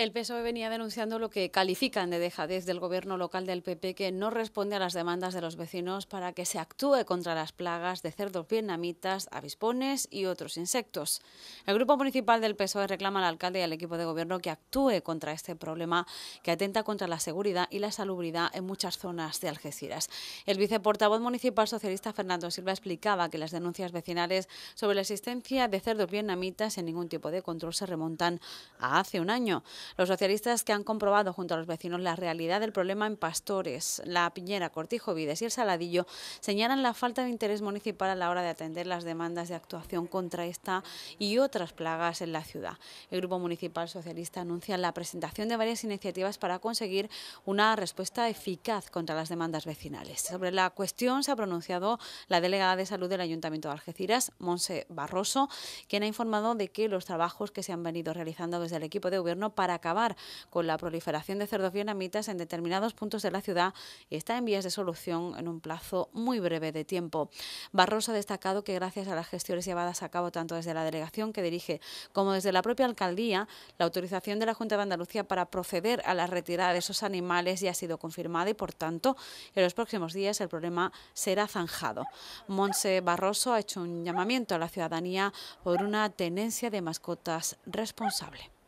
El PSOE venía denunciando lo que califican de dejadez del gobierno local del PP que no responde a las demandas de los vecinos para que se actúe contra las plagas de cerdos vietnamitas, avispones y otros insectos. El grupo municipal del PSOE reclama al alcalde y al equipo de gobierno que actúe contra este problema que atenta contra la seguridad y la salubridad en muchas zonas de Algeciras. El viceportavoz municipal socialista Fernando Silva explicaba que las denuncias vecinales sobre la existencia de cerdos vietnamitas en ningún tipo de control se remontan a hace un año. Los socialistas que han comprobado junto a los vecinos la realidad del problema en Pastores, La Piñera, Cortijo, Vides y El Saladillo señalan la falta de interés municipal a la hora de atender las demandas de actuación contra esta y otras plagas en la ciudad. El Grupo Municipal Socialista anuncia la presentación de varias iniciativas para conseguir una respuesta eficaz contra las demandas vecinales. Sobre la cuestión se ha pronunciado la delegada de salud del Ayuntamiento de Algeciras, Monse Barroso, quien ha informado de que los trabajos que se han venido realizando desde el equipo de gobierno para acabar con la proliferación de cerdos vietnamitas en determinados puntos de la ciudad y está en vías de solución en un plazo muy breve de tiempo. Barroso ha destacado que gracias a las gestiones llevadas a cabo tanto desde la delegación que dirige como desde la propia alcaldía, la autorización de la Junta de Andalucía para proceder a la retirada de esos animales ya ha sido confirmada y, por tanto, en los próximos días el problema será zanjado. Monse Barroso ha hecho un llamamiento a la ciudadanía por una tenencia de mascotas responsable.